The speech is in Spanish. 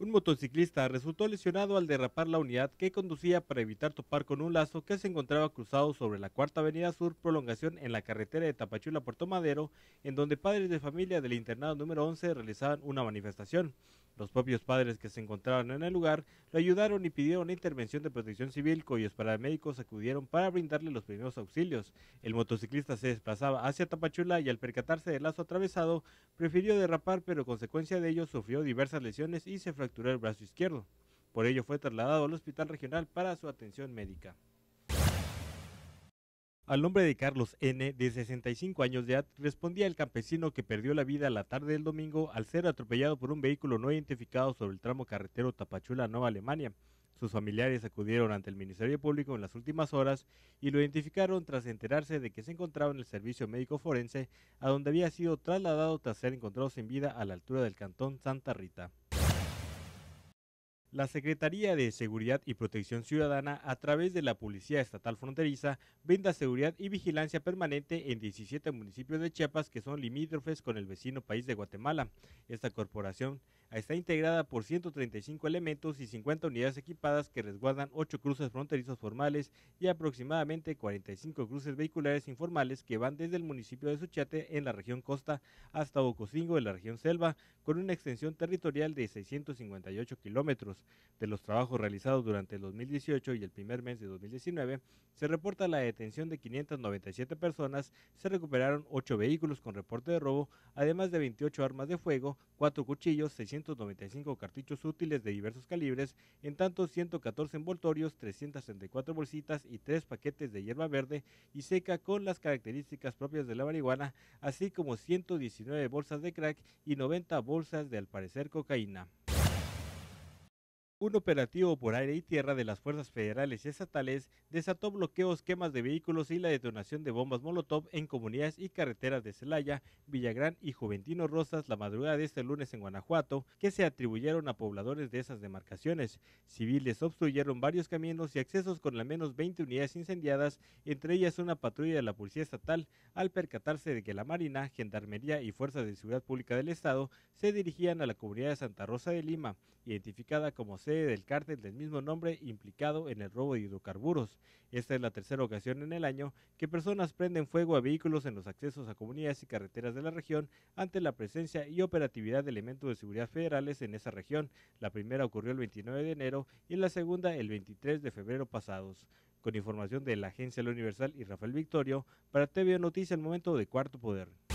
Un motociclista resultó lesionado al derrapar la unidad que conducía para evitar topar con un lazo que se encontraba cruzado sobre la Cuarta Avenida Sur prolongación en la carretera de Tapachula Puerto Madero, en donde padres de familia del internado número 11 realizaban una manifestación. Los propios padres que se encontraban en el lugar lo ayudaron y pidieron la intervención de protección civil, cuyos paramédicos acudieron para brindarle los primeros auxilios. El motociclista se desplazaba hacia Tapachula y al percatarse del lazo atravesado, prefirió derrapar, pero consecuencia de ello sufrió diversas lesiones y se fracturó el brazo izquierdo. Por ello fue trasladado al hospital regional para su atención médica. Al nombre de Carlos N., de 65 años de edad, respondía el campesino que perdió la vida la tarde del domingo al ser atropellado por un vehículo no identificado sobre el tramo carretero Tapachula, Nueva Alemania. Sus familiares acudieron ante el Ministerio Público en las últimas horas y lo identificaron tras enterarse de que se encontraba en el servicio médico forense, a donde había sido trasladado tras ser encontrado sin vida a la altura del cantón Santa Rita. La Secretaría de Seguridad y Protección Ciudadana, a través de la Policía Estatal Fronteriza, brinda seguridad y vigilancia permanente en 17 municipios de Chiapas que son limítrofes con el vecino país de Guatemala. Esta corporación está integrada por 135 elementos y 50 unidades equipadas que resguardan 8 cruces fronterizos formales y aproximadamente 45 cruces vehiculares informales que van desde el municipio de Suchiate en la región costa hasta Ocosingo en la región selva, con una extensión territorial de 658 kilómetros. De los trabajos realizados durante el 2018 y el primer mes de 2019, se reporta la detención de 597 personas, se recuperaron 8 vehículos con reporte de robo, además de 28 armas de fuego, 4 cuchillos, 600 395 cartuchos útiles de diversos calibres, en tanto 114 envoltorios, 364 bolsitas y 3 paquetes de hierba verde y seca con las características propias de la marihuana, así como 119 bolsas de crack y 90 bolsas de al parecer cocaína. Un operativo por aire y tierra de las fuerzas federales y estatales desató bloqueos, quemas de vehículos y la detonación de bombas Molotov en comunidades y carreteras de Celaya, Villagrán y Juventino Rosas la madrugada de este lunes en Guanajuato, que se atribuyeron a pobladores de esas demarcaciones. Civiles obstruyeron varios caminos y accesos con al menos 20 unidades incendiadas, entre ellas una patrulla de la Policía Estatal, al percatarse de que la Marina, Gendarmería y Fuerzas de Seguridad Pública del Estado se dirigían a la comunidad de Santa Rosa de Lima, identificada como del cártel del mismo nombre implicado en el robo de hidrocarburos. Esta es la tercera ocasión en el año que personas prenden fuego a vehículos en los accesos a comunidades y carreteras de la región ante la presencia y operatividad de elementos de seguridad federales en esa región. La primera ocurrió el 29 de enero y la segunda el 23 de febrero pasados. Con información de la Agencia Universal y Rafael Victorio, para TV Noticias el momento de Cuarto Poder.